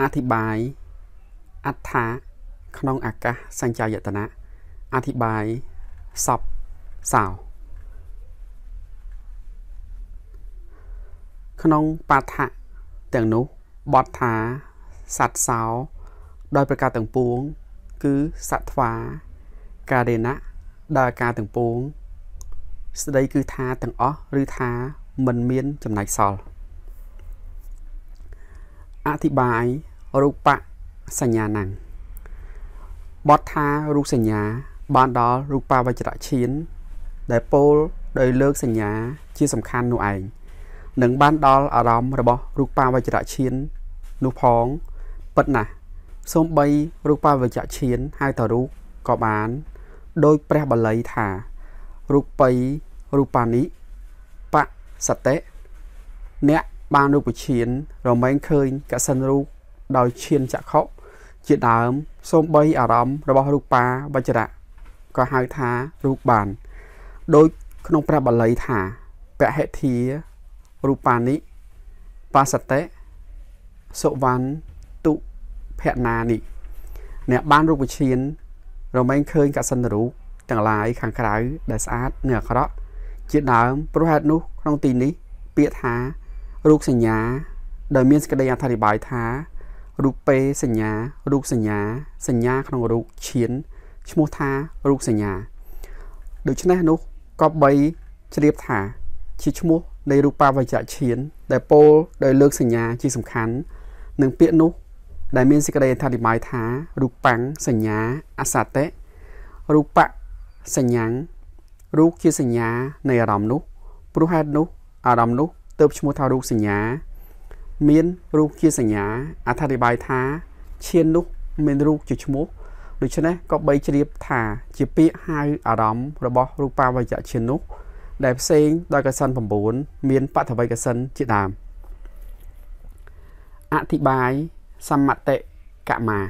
អធិបាយអត្ថាក្នុងអាកាសសញ្ចាយតនៈអធិបាយសពសោ ក្នុងបាថៈទាំងនោះបទថាសត្វសោ ដោយប្រការទាំងពួង គឺសត្វាការេណៈដោយការទាំងពួងស្ដីគឺថាទាំងអស់ឬថាមិនមានចំណែកសល់អធិប្បាយរូបៈសញ្ញាណੰងបទថារូបសញ្ញា បានដល់រូបវចរឈាន ដែលពោលដោយលើកសញ្ញាជាសំខាន់នោះឯងនឹងបានដល់អារម្មណ៍របស់រូបវចរឈាននោះផងពិតណាស់សូម្បីរូបវចរឈានហៅថារូបក៏បានដោយព្រះបាលីថា រូបិយរូបានិបៈសតិអ្នកបានរូបឈាន រមែងឃើញកសិនរូបដោយឈានចក្ខុជាដើមសូម្បីអារម្មណ៍របស់រូបាវចរៈក៏ហៅថារូបបានដោយក្នុងព្រះបាលីថាពហិធារូបានិបាសតិសុវណ្ណទុភណានិអ្នកបានរូបឈាន រមែងឃើញកសិនរូបទាំងឡាយខាងក្រៅដែលស្អាតនិងអាក្រក់ជាដើមព្រោះហេតុនោះក្នុងទីនេះពាក្យថារូបសញ្ញាដែលមានសេចក្តីអធិប្បាយថារូបេសញ្ញារូបសញ្ញា សញ្ញាក្នុងរូបឈាន ឈ្មោះថារូបសញ្ញាដូច្នេះនោះក៏បីជ្រាបថាជាឈ្មោះនៃរូបាវចៈឈាន ដែលពោលដោយលើកសញ្ញាជាសំខាន់និងពាក្យនោះដែលមានសេចក្តីអធិប្បាយថារូបាំងសញ្ញាអសតិរូបៈសញ្ញារូបជាសញ្ញានៃអារម្មណ៍នោះព្រោះហេតុនោះអារម្មណ៍នោះទៅឈ្មោះថារូបសញ្ញា មានរូបជាសញ្ញាអធិប្បាយថាឈាននោះមានរូបជាឈ្មោះដូច្នេះក៏បីជ្រាបថា ជាពាក្យហៅអារម្មណ៍របស់ រូបាវយៈឈាននោះដែលផ្សេងដោយកសិន9មានបថវយកសិនជាដើមអធិបាយសមតិកមា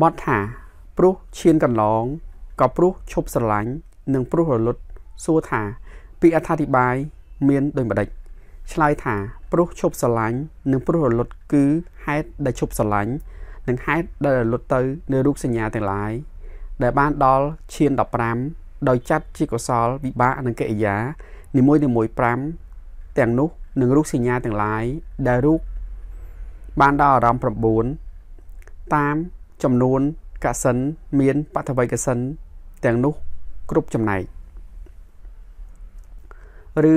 បទថា ព្រោះឈានកន្លងក៏ព្រោះឈប់ស្រឡាញ់និងព្រោះរលត់សួរថាពាក្យអធិបាយមានដូចម្ដេចឆ្លើយថាព្រោះឈប់ស្រឡាញ់និង ព្រោះរលត់ គឺហេតុដែលឈប់ស្រឡាញ់និងហេតុដែលរលត់ទៅ នៅរូបសញ្ញាទាំងឡាយដែលបានដល់ឈាន15ដោយចាត់ជាកុសលវិបាកនិងកិរិយានីមួយៗ5ទាំងនោះនឹងរូបសញ្ញាទាំងឡាយដែលរូបបានដល់អារម្មណ៍9តាមចំនួនកសិនមានបថវៃកសិនទាំងនោះគ្រប់ចំណែកឬ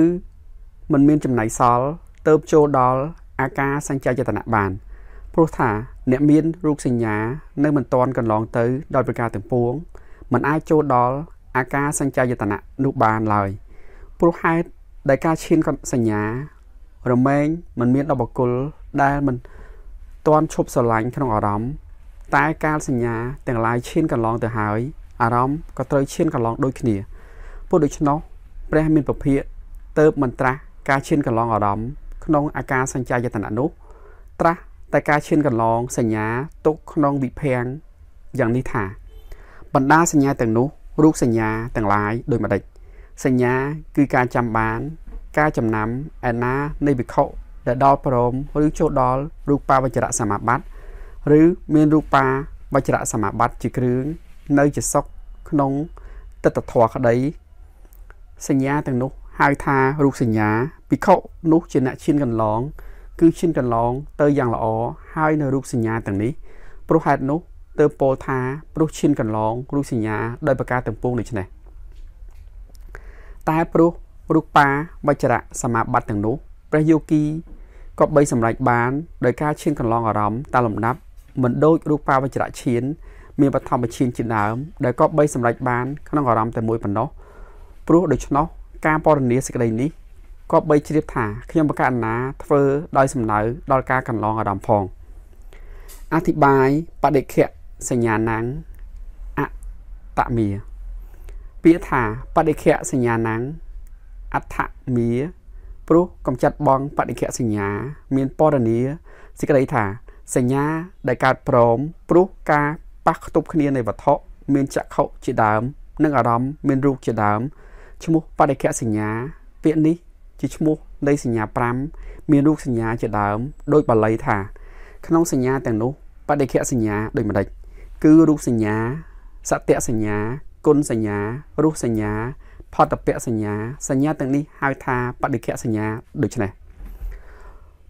មិនមានចំណៃសល់ទៅចូលដល់អាការសញ្ចយតនៈបានព្រោះថាអ្នកមាន រូបសញ្ញា នៅមិនទាន់កន្លងទៅដោយប្រការទាំងពួងមិនអាចចូលដល់អាការសញ្ចយតនៈនោះបានឡើយព្រោះហេតុដែលការឈានសញ្ញា រមែងមិនមានដល់បកុលដែលមិនទាន់ឈប់ស្រឡាញ់ក្នុងអារម្មណ៍តែកាលសញ្ញាទាំងឡាយឈានកន្លងទៅហើយអារម្មណ៍ក៏ត្រូវឈានកន្លង ដូចគ្នាព្រោះដូច្នោះព្រះ មានពភាកទៅមិនត្រាស់ការឈានកន្លងអារម្មណ៍ក្នុងអាការសញ្ចាយតនៈនោះត្រាស់តែការឈានកន្លងសញ្ញា ទុកក្នុងវិភាំងយ៉ាងនេះថា បណ្ដាសញ្ញាទាំងនោះរូបសញ្ញាទាំងឡាយដូចម្ដេចសញ្ញា គឺការចាំបានការចំណាំឯណានៃវិខុដែលដល់ព្រមឬចូលដល់រូបាវចរៈសមាបត្តិឬមានរូបាវចរៈសមាបត្តិជាគ្រឿងនៅជាសុខក្នុងទិដ្ឋធម៌ក្តីសញ្ញាទាំងនោះហៅថារូបសញ្ញាភិក្ខុនោះ ជាអ្នកឈានកន្លងគឺឈានកន្លង ទៅយ៉ាងល្អហើយនៅរូបសញ្ញាទាំងនេះព្រោះហេតុនោះទើបពោលថាព្រោះឈានកន្លងរូបសញ្ញា ដោយប្រការទាំងពួងដូច្នេះតែព្រោះរូបាវចរៈសមាបត្តិទាំងនោះព្រះយោគីក៏បីសម្រេចបាន ដោយការឈានកន្លងអារម្មណ៍តាមលំដាប់មិនដូចរូបាវចរៈឈានមានបឋមឈានជាដើមដែលក៏បីសម្រេចបានក្នុងអារម្មណ៍តែមួយប៉ុណ្ណោះព្រោះដូច្នោះការពណ៌នាសេចក្តីនេះក៏បីជ្រាបថាខ្ញុំបកណ្ណាធ្វើដោយសំណៅដល់ការកន្លងអារម្មណ៍ផងអធិប្បាយបដិខៈសញ្ញាណាំងអតមា ពាក្យថាបដិខៈសញ្ញាណាំងអដ្ឋមាព្រោះកំចាត់បងបដិខៈសញ្ញា មានពរនីសេចក្តីថា សញ្ញាដែលកើតព្រមព្រោះការប៉ះខ្ទប់គ្នានៃវត្ថុមានចក្ខុជាដើម និងអារម្មណ៍មានរូបជាដើមឈ្មោះបដិកសញ្ញាពាក្យនេះជាឈ្មោះ នៃ សញ្ញា5មានរូបសញ្ញាជាដើមដោយបាលីថាក្នុងសញ្ញាទាំងនោះបដិកសញ្ញាដូចម្ដេចគឺរូបសញ្ញា សត្យសញ្ញា គុណសញ្ញារសសញ្ញា ផតពៈសញ្ញាសញ្ញាទាំងនេះហៅថាបដិកសញ្ញា ដូច្នេះ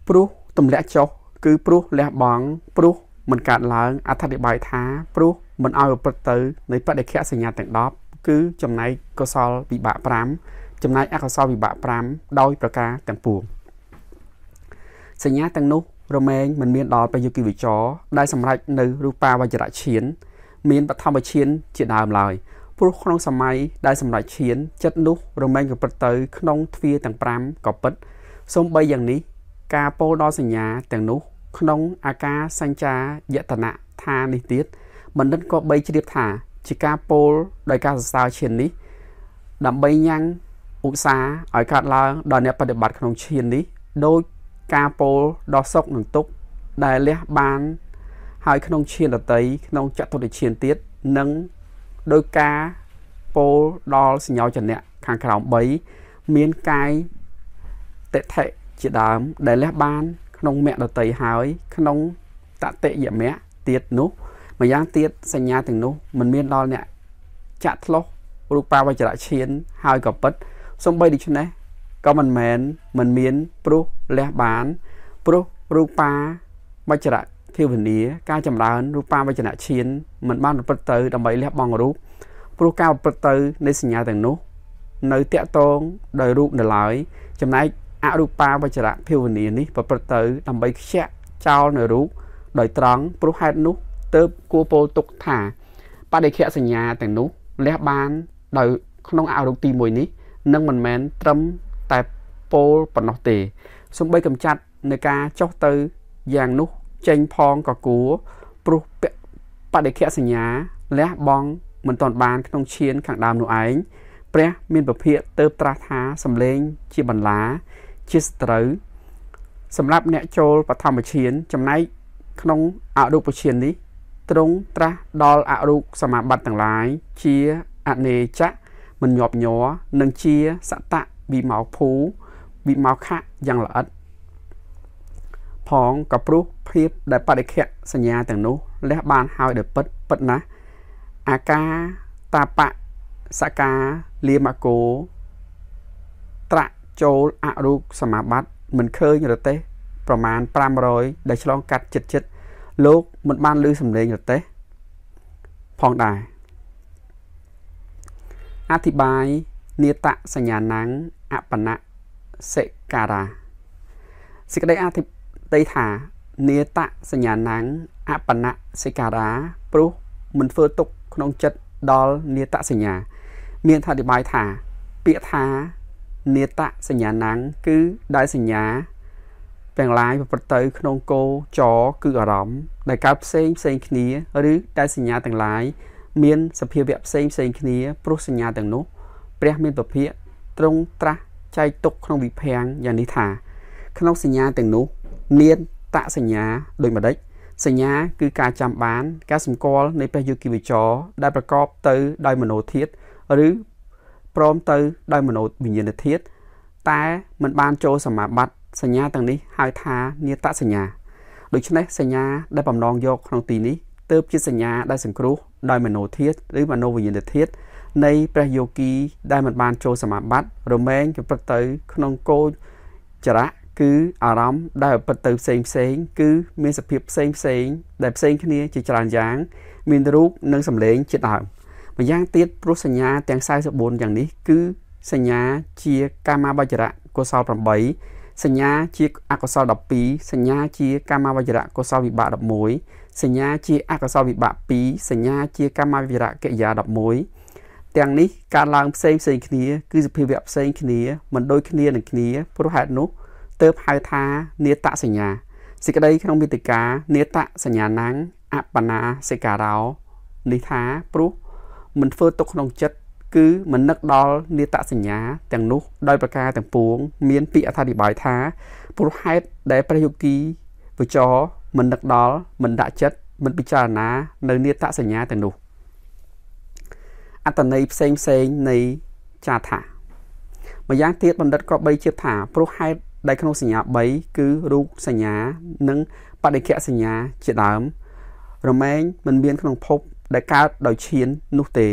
ព្រោះទម្លាក់ចុះ គឺ ព្រោះលះបង់ព្រោះមិនកើតឡើងអធិប្បាយថាព្រោះមិនឲ្យ ប្រព្រឹត្តទៅនៃបដិកសញ្ញាទាំង10គឺចំណែកកុសលវិបាក5ចំណែកអកុសលវិបាក5ដោយប្រការទាំងពួងសញ្ញាទាំងនោះ រមែងមិនមានដល់ប្រយុគិវិចរ ដែលសម្រេចនៅរូបាវជ្រៈឈាន មានបឋមឈាន ជាដើមឡើយព្រោះក្នុងសម័យដែលសម្រេចឈាន ចិត្តនោះ រមែងក៏ពិតទៅ ក្នុងទ្វាទាំង5ក៏ពិតសំបីយ៉ាងនេះការពោលដល់សញ្ញាទាំងនោះ ក្នុង អាការសញ្ចាយតនៈថានេះទៀតបណ្ឌិតក៏បីជ្រាបថាជាការពោលដោយការសរសើរឈាននេះដើម្បីញ៉ាំងឧស្សាហ៍ឲ្យកើតឡើងដល់អ្នកបប្រតិបត្តិក្នុងឈាននេះដោយការពោលដល់សុកនិងទុកដែលលះបានហើយក្នុងឈានដតីក្នុងចតុតិឈានទៀតនិងដោយការពោលដល់សញ្ញោចនៈខាងក្រោម3មានកាយតិថិជាដើមដែលលះបាន ក្នុងមគ្គដតីហើយក្នុងតតិយមគ្គទៀតនោះម្យ៉ាងទៀតសញ្ញាទាំងនោះមិនមានដល់អ្នកចាក់ធ្លុះរូបាវចរៈឈាន ហើយក៏ពិតសំបីដូច្នេះក៏មិនមែនមិនមានព្រោះលះបាន ព្រោះរូបាវចរៈភាវនាការចម្រើនរូបាវចនៈឈានមិនបានប្រព្រឹត្តទៅដើម្បីលះបង់រូបព្រោះការប្រព្រឹត្តទៅនៃសញ្ញាទាំងនោះ នៅតាក់ទងដោយរូបនៅឡើយចំណែកអរូបាវចរៈភាវនានេះប្រព្រឹត្តទៅដើម្បីខ្ជាក់ចោលនៅរូបដោយត្រង់ព្រោះហេតុនោះទៅគួរពោលទុកថាបដិខៈសញ្ញាទាំងនោះលះបានដោយក្នុងអរុបទី1នេះនឹងមិនមែនត្រឹមតែពោលប៉ុណ្ណោះទេសំបីកំចាត់នៃការចុះទៅយ៉ាងនោះចេញផងក៏គួរព្រោះបដិខៈសញ្ញាលះបងមិនទាន់បាន ក្នុងឈានខាងដើមនោះឯងព្រះ មានពភាកទៅត្រាស់ថាសំលេង ជាបន្លាជាស្រូវសម្រាប់អ្នកចូលបឋមឈាន ចំណែកក្នុងអរូបឈាននេះទ្រង់ត្រាស់ដល់អរូបសមាបត្តិទាំងឡាយជាអនេចៈមិនញាប់ញ័រនិងជាសតៈវិមោភូវិមោខៈយ៉ាងល្អិតផងក៏ព្រោះភាពដែលបរិខៈសញ្ញាទាំងនោះលះបានហើយដោយពិតពិតណាស់អាការតាបៈសកាលាមកោត្រាក់ចូលអរូបសមាបត្តិមិនឃើញរទេសប្រមាណ500ដែលឆ្លងកាត់ចិត្តចិត្តលោកមិនបានឮសំឡេងរទេះផងដែរអធិបាយនេតសញ្ញាណੰងអបណៈសិការៈសេចក្តីអធិតីថានេតសញ្ញាណੰងអបណៈសិការៈព្រោះមិនធ្វើទុកក្នុងចិត្តដល់នេតសញ្ញា មានថាអធិបាយថា ពាក្យថានេតសញ្ញាណੰងគឺដែលសញ្ញាទាំងឡាយប្រព្រឹត្តទៅក្នុងគោចគឺអារម្មណ៍ដែលកើតផ្សេងផ្សេងគ្នាឬដែលសញ្ញាទាំងឡាយមាន សភាវៈផ្សេងផ្សេងគ្នាព្រោះសញ្ញាទាំងនោះព្រះ មានពភៈទ្រង់ត្រាស់ចែកទុកក្នុងវិភាំងយ៉ាងនេះថា ក្នុងសញ្ញាទាំងនោះនានតសញ្ញាដូចម្ដេចសញ្ញាគឺការចាំបាន ការសម្គាល់នៃព្រះយុគិវិចរដែលប្រកបទៅដោយមโนធាតឬព្រមទៅដោយមโนវិញ្ញាណធាតតែមិនបានចូលសមាបត្តិសញ្ញាទាំងនេះហៅថានេតសញ្ញាដូច្នេះសញ្ញាដែលបំណងយកក្នុងទីនេះទៅជាសញ្ញាដែលសង្គ្រោះដោយមโนធាតឬមโนវិញ្ញាណធាតនៃព្រះយោគី ដែលមិនបានចូលសមាបត្តិរមែងប្រព្រឹត្តទៅក្នុងគោចរៈគឺអារម្មណ៍ដែលប្រព្រឹត្តទៅផ្សេងផ្សេង គឺមានសភាពផ្សេងផ្សេង ដែលផ្សេងគ្នាជាច្រើនយ៉ាងមានរូបនិងសម្លេងជាដើមម្យ៉ាងទៀតព្រោះសញ្ញាទាំង44យ៉ាងនេះគឺសញ្ញាជា កាមាបច្ចរៈកុសល8សញ្ញាជាអកុសល12សញ្ញាជាកាមវចរៈកុសលវិបាក11សញ្ញាជាអកុសលវិបាក2សញ្ញាជាកាមវចរៈកិរិយា11ទាំងនេះការឡើងផ្សេងផ្សេងគ្នាគឺសភាវៈផ្សេងគ្នាមិនដូចគ្នានឹងគ្នាព្រោះហេតុនោះទើបហៅថានេតសញ្ញាសេចក្តីក្នុងមេតិកានេតសញ្ញាណាំងអបណាសិការោនេះថាព្រោះមិនធ្វើទុកក្នុងចិត្តគឺមិននឹកដល់នេតសញ្ញាទាំងនោះដោយប្រការទាំងពួងមានពាក្យអធិប្បាយថា ព្រោះហេតុដែលព្រះយោគីវចរមិននឹកដល់មិនដាក់ចិត្តមិនពិចារណា នៅនេតសញ្ញាទាំងនោះអត្តន័យផ្សេងផ្សេងនៃចាថា ម្យ៉ាងទៀតបណ្ឌិតក៏បីជៀបថា ព្រោះហេតុដែលក្នុងសញ្ញា3គឺរូបសញ្ញា និងបដិគៈសញ្ញាជាដើម រមែងមិនមានក្នុងភព ដែលកើតដោយឈាននោះទេ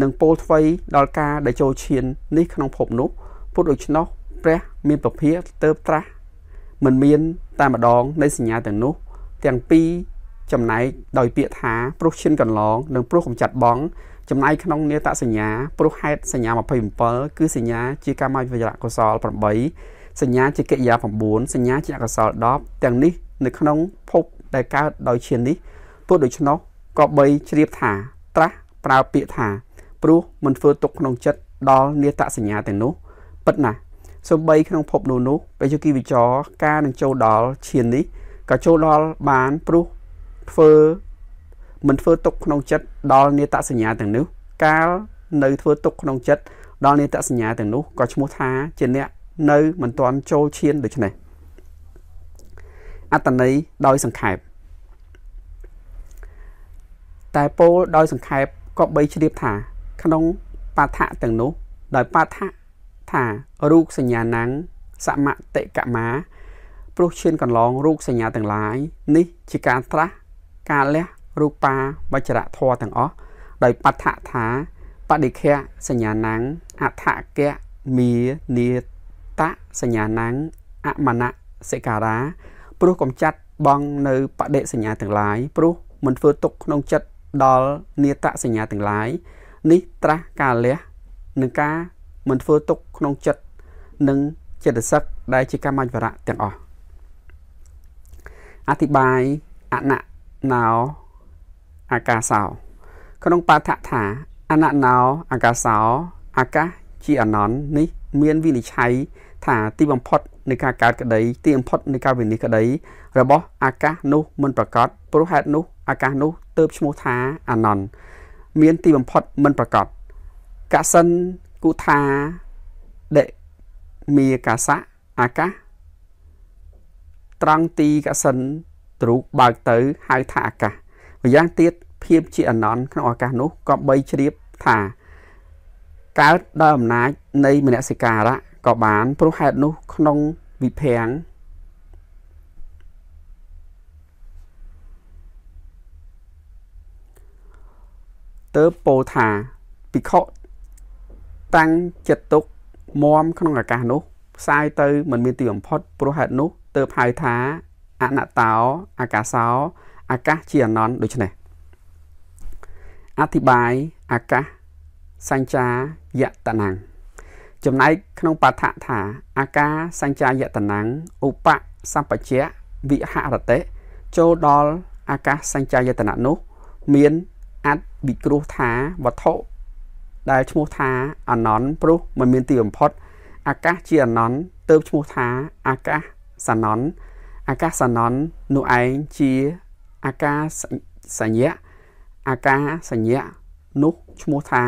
និងពោលថ្វីដល់ការដែលចូលឈាននេះក្នុងភពនោះពុទ្ធដូច្នោះព្រះ មានពភាទៅត្រាស់មិនមានតែម្ដង នៃសញ្ញាទាំងនោះ ទាំងពីរចំណែកដោយ ពាក្យថា ព្រោះឈិនកន្លងនិងព្រោះកំចាត់បងចំណែកក្នុងនេតសញ្ញាព្រោះហេតុសញ្ញា27គឺសញ្ញាជាកម្មវិជ្ជៈកុសល8សញ្ញាជាកិរិយា9សញ្ញាជាអកុសល10ទាំងនេះនៅក្នុងភពដែលកើតដោយឈាននេះពុទ្ធដូច្នោះក៏បីជ្រាបថាត្រាស់ប្រើពាក្យថាព្រោះមិនធ្វើទុកក្នុងចិត្តដល់នេតសញ្ញាទាំងនោះពិតណាស់សំបីក្នុងភពនោះនោះបេជគីវិចរការនឹងចូលដល់ឈាននេះក៏ចូលដល់បានព្រោះធ្វើមិនធ្វើទុកក្នុងចិត្តដល់នេតសញ្ញាទាំងនោះកាលនៅធ្វើទុកក្នុងចិត្តដល់នេតសញ្ញាទាំងនោះក៏ឈ្មោះថាជាអ្នក នៅមិនទាន់ចូលឈានដូច្នេះអត្តន័យដោយសង្ខេបតែពោលដោយ សង្ខេបក៏បីជ្រាបថាក្នុងបាឋៈទាំងនោះ ដោយបាឋៈថារូបសញ្ញាណੰងសមតិកមា ព្រោះឈានកន្លងរូបសញ្ញាទាំងឡាយនេះជាការត្រាស់ការលះរូបាវចរៈធរទាំងអស់ដោយបដ្ឋថាបដិខៈសញ្ញាណੰអថកៈមីនេតៈសញ្ញាណੰអមណៈសិការៈព្រោះកំចាត់បងនៅបដិសញ្ញាទាំងឡាយព្រោះមិនធ្វើទុកក្នុងចិត្តដល់នេតៈសញ្ញាទាំងឡាយនេះត្រាស់ការលះនិងការមិនធ្វើទុកក្នុងចិត្តនិងចិត្តសឹកដែលជាកម្មវរៈទាំងអស់អធិប្បាយអណណោអាកាសោ ក្នុងបាឋកថាអណណោអាកាសោ អាកាសជាអនន្តនេះ មានវិនិច្ឆ័យ ថា ទី បំផុតនៃការកើតក្តីទីបំផុតនៃការវិនិច្ឆ័យក្តីរបស់អាកាសនោះមិនប្រកបព្រោះហេតុនោះ អាកាសនោះទើបឈ្មោះថាអនន្តមានទីបំផុតមិនប្រកបកសិនគុថាដេមីកាសៈអាកាសត្រង់ទីកសិនទ្រូកបើកទៅហៅថាអាកាសម្យ៉ាងទៀតភាពជាអនន្តក្នុងឱកាសនោះក៏បីជ្រាបថា កើតដោយអំណាចនៃមនសិការៈក៏បានព្រោះហេតុនោះក្នុងវិភាំងទៅពោលថាភិក្ខុតាំងចិត្តទុកមមក្នុងអាកាសនោះផ្សាយទៅមិនមានទីបំផុតព្រោះហេតុនោះទើបហៅថាអនតោអាកាសោ អាកាសជាអនន្តដូច្នេះអធិបាយអាកាសសញ្ចាយតនាំងចំណែកក្នុងបាឋថា អាកាសញ្ចាយតនាំងឧបសម្បជៈវិហរតិចូលដល់អាកាសសញ្ចាយតនៈនោះមានអត្តវិគ្រោះថាវត្ថុដែលឈ្មោះថាអនន្តព្រោះមិនមានទីបំផុតអាកាសជាអនន្តទើបឈ្មោះថាអាកាសសនន្តអាកាសសនន្តនោះឯងជាអាកាសសញ្ញៈអាកាសសញ្ញៈនោះឈ្មោះថា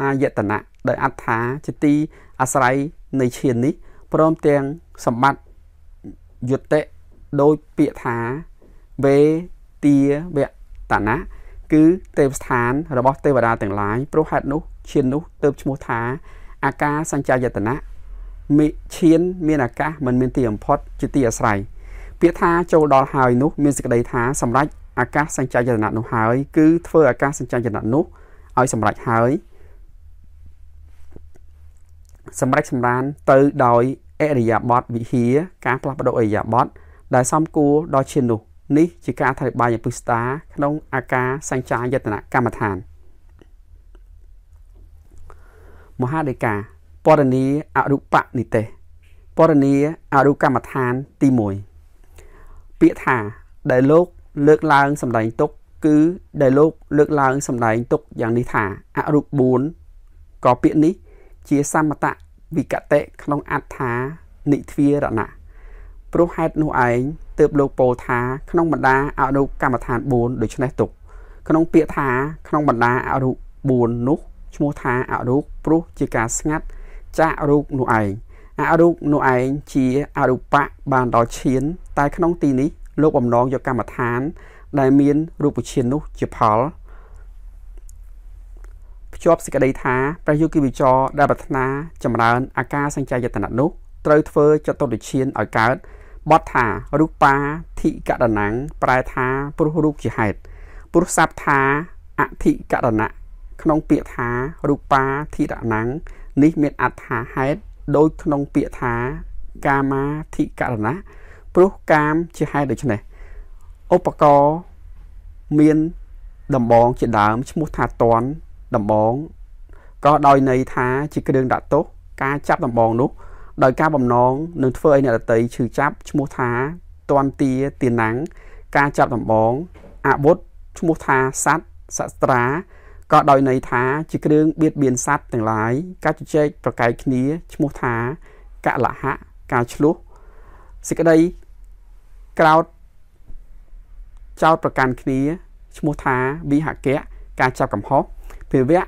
អាយតនៈដោយអត្ថាជាទីអាស្រ័យនៃឈាននេះព្រមទាំងសម្បត្តិយុត្តិដោយពាក្យថាវេទាវតនៈគឺទេវស្ថានរបស់ទេវតាទាំងឡាយព្រោះហេតុនោះឈាននោះទៅឈ្មោះថាអាកាសញ្ចយតនៈមិឈានមានអាកាសមិនមានទីបំផុតជាទីអាស្រ័យពាក្យថាចូលដល់ហើយនោះមានសេចក្តីថាសម្រាប់អាកាសសញ្ចយតនៈនោះហើយគឺធ្វើអាកាសសញ្ចយតនៈនោះឲ្យសម្រេចហើយសម្រេចសម្រានទៅដោយអរិយាប័តវិហារការផ្លាស់ប្ដូរអរិយាប័តដែលសំគួរដល់ឈាននោះនេះជាការអធិប្បាយអពុស្តា ក្នុងអាការសញ្ចាយតនកម្មដ្ឋានមហាដេកាពរនីអរូបនិទេសពរនីអរូបកម្មដ្ឋានទី1ពាក្យថាដែលលោក លើកឡើងសម្ដែងទុក គឺដែលលោកលើកឡើងសម្ដែងទុក យ៉ាងនេះថាអរូប4ក៏ពាក្យនេះ ជាសមតវិកតៈក្នុងអត្ថានិទ្វារណៈព្រោះហេតុនោះឯងទើបលោកពោលថាក្នុងបណ្ដាអនុកម្មដ្ឋាន4ដូច្នេះទុកក្នុងពាក្យថាក្នុងបណ្ដាអរូប4នោះឈ្មោះថាអរូបព្រោះជាការស្ងាត់ចាក់រូបនោះឯងអរូបនោះឯងជាអរូបៈបានដល់ឈាន តែ ក្នុង ទីនេះ លោកបំណងយកកម្មដ្ឋាន ដែលមាន រូបឈាននោះជាផលភ្ជាប់សេចក្តីថាព្រះយោគីវិចរដែលប្រាថ្នាចម្រើន អាការសញ្ចយតនៈនោះត្រូវធ្វើចតុតិឈានឲ្យកើតបទថារូបាធិករណងប្រែថាព្រោះរូបជាហេតុព្រោះសັບថាអធិករណៈក្នុងពាក្យថារូបាធិរណងនេះមានអត្ថថាហេតុដូចក្នុងពាក្យថាកាមាធិករណៈព្រោះកាមជាហេតុដូច្នេះឧបករណ៍មានដំបងជាដើមឈ្មោះថាតន់ដំបងក៏ដោយន័យថាជាគ្រឿងដាក់ទោសការចាប់ដំបងនោះដោយការបំណងនឹងធ្វើឲ្យអ្នកដតីឈឺចាប់ឈ្មោះថាតន់ទាទាណាំងការចាប់ដំបងអាវុធឈ្មោះថាសัตว์សត្រាក៏ដោយន័យថាជាគ្រឿងបៀតបៀនសัตว์ទាំងឡាយការជជែកប្រកែកគ្នាឈ្មោះថាកលហៈការឆ្លោះសេចក្តីក្រោតចោតប្រកាន់គ្នាឈ្មោះថាវិហកៈការចាប់កំហុសភាវៈ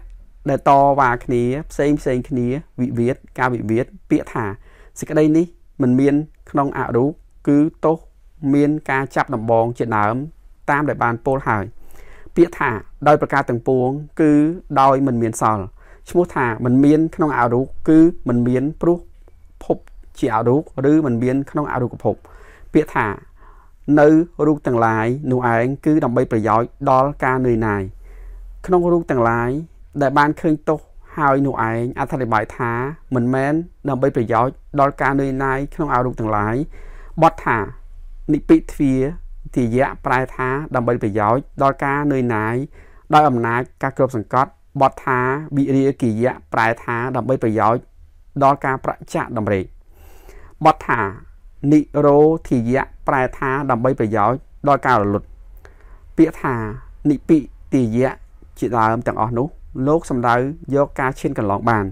ដែលតវ៉ាគ្នាផ្សេងផ្សេងគ្នាវិវាទការវិវាទពាក្យថាសេចក្តីនេះมันមានក្នុងអរូបគឺទោសមានការចាប់ដំបងជាដើម តាមដែលបានពោលហើយពាក្យថាដោយប្រការទាំងពួងគឺដោយមិនមានសល់ឈ្មោះថាมันមានក្នុងអរូបគឺมันមានព្រោះភពជាអរូបឬมันមានក្នុងអរូបភព ពាក្យថា នៅរូបទាំងឡាយនោះឯងគឺដើម្បីប្រយោជន៍ដល់ការនឿយណាយក្នុងរូបទាំងឡាយដែលបានឃើញទោសហើយនោះឯងអធិប្បាយថាមិនមែនដើម្បីប្រយោជន៍ដល់ការនឿយណាយក្នុងអរូបទាំងឡាយបត់ថានិពិទ្វាទិយៈប្រែថាដើម្បីប្រយោជន៍ដល់ការនឿយណាយដោយអំណាចការគ្រប់សង្កត់បត់ថាវិរិយគិយៈប្រែថាដើម្បីប្រយោជន៍ដល់ការប្រចាក់តម្រេចបត់ថានិរោធិយៈប្រែថាដើម្បីប្រយោជន៍ដល់ការរលត់ពាក្យថានិពិទិយៈជាដើមទាំងអស់នោះលោកសម្ដៅយកការឈានកន្លងបាន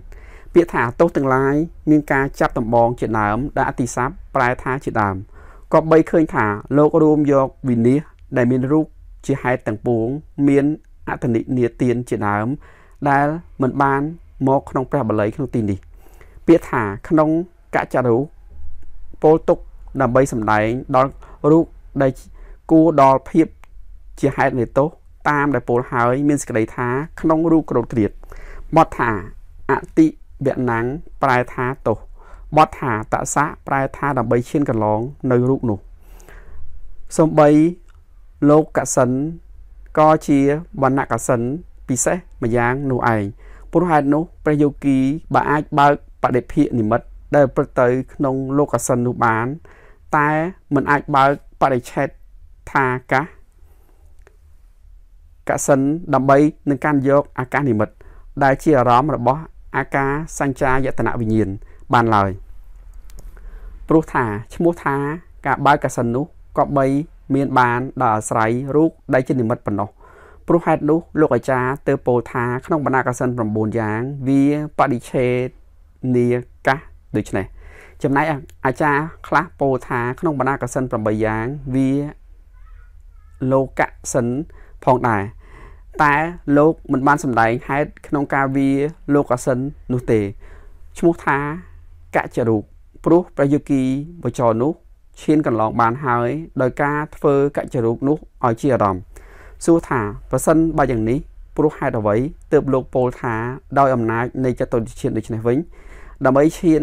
ពាក្យថាទោសទាំងឡាយមាន ការចាប់ដំបង ជាដើមដែលអតិស័ព្ទប្រែថាជាដើមក៏បីឃើញថាលោករួមយកវិនិច្ឆ័យដែលមានរូបជាហេតុទាំងពួងមានអត្តនិនាទានជាដើម ដែលមិនបានមកក្នុងព្រះបល័យក្នុងទីនេះពាក្យថាក្នុងកច្ចរុពោលទុកដើម្បីសម្ដែងដល់រូបដែលគួរដល់ភាពជាហេតុនៃទោសតាមដែលពោលហើយមានសេចក្តីថាក្នុងរូបក្រោតក្រៀតបទថាអតិវណាំងប្រែថាទោសបទថាតស័កប្រែថាដើម្បីឈានកន្លងនៅរូបនោះសំបីលោកកសិនក៏ជាវណ្ណកសិនពិសេសម្យ៉ាងនោះឯងព្រោះហេតុនោះព្រះយោគីបើអាចបើកបដិភិកនិមិត្តដែលប្រទៅ ក្នុង លោកសិននោះបាន តែមិនអាចបើកបរិឆេទថាកាសកសិនដើម្បីនឹងការយកអាកាសនិមិត្តដែលជាអារម្មណ៍របស់អាការសញ្ចាយតនវិញ្ញាណបានឡើយព្រោះថាឈ្មោះថា ការបើកកសិននោះក៏បីមាន បាន ដល់អាស្រ័យរូបដែលជានិមិត្តប៉ុណ្ណោះព្រោះហេតុនោះ លោកអាចារ្យទើបពោលថាក្នុងបណ្ដាកសិន9យ៉ាងវាបរិឆេទនីកាសដូច្នេះចំណែកអាចារ្យខ្លះពោលថាក្នុងបណ្ដាកសិន8យ៉ាងវាលោកសិនផងដែរតែលោកមិនបានសម្ដែងហេតុក្នុងការវាលោកអាសិននោះទេ ឈ្មោះថាកច្ចរូបព្រោះប្រយុគីវចរនោះឈានកន្លងបានហើយដោយការធ្វើកច្ចរូបនោះឲ្យជាអារម្មណ៍សួរថាប្រសិនបើយ៉ាងនេះព្រោះហេតុអ្វីទើបលោកពោលថាដោយអំណាចនៃចតុតិឈានដូច្នេះវិញដើម្បីឈាន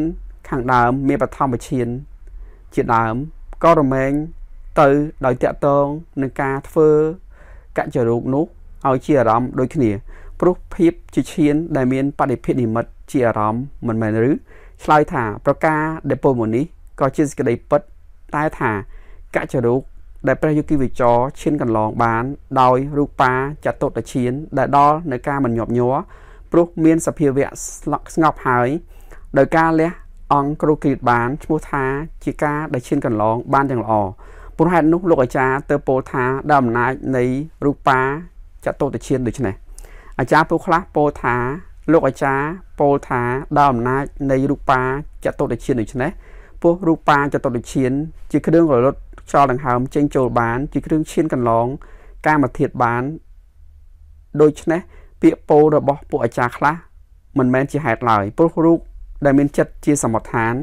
ខាងដើមមានបឋមឈានជាដើមក៏រមែងទៅដោយតកតងនឹងការធ្វើកច្ចរូបនោះឲ្យជាអារម្មណ៍ដូចគ្នាព្រោះភាពជាឈានដែលមានបដិភិនិមិត្តជាអារម្មណ៍មិនមែនឬឆ្លើយថា ប្រការដែលពោលមកនេះក៏ជាសេចក្តីពិតតែថាកច្ចរូបដែលព្រះយុគិវិចរឈានកន្លងបាន ដោយរូបាចតុតឈានដែលដល់នៅការមិនញាប់ញ័រព្រោះមានសភាវៈស្ងប់ហើយដោយការលះអង្គគ្រូគ្រៀតបានឈ្មោះថាជាការដែលឈានកន្លងបានយ៉ាងល្អព្រោះហេតុនោះលោកអាចារ្យទៅពោលថាដើមអំណាចនៃរូបាចតុតឈានដូចនេះអាចារ្យពូខ្លះពោលថាលោកអាចារ្យពោលថាដើមអំណាចនៃរូបាចតុតឈានដូចនេះពោះរូបាចតុតឈាន ជាគ្រឿងរលត់ខ្យល់ដង្ហើមចេញចូលបានជាគ្រឿងឈានកន្លង កាមធាតុបានដូច្នេះពាក្យពោលរបស់ពួកអាចារ្យខ្លះមិនមែនជាហេតុឡើយព្រោះរូបដែលមានចិត្តជាសមដ្ឋាន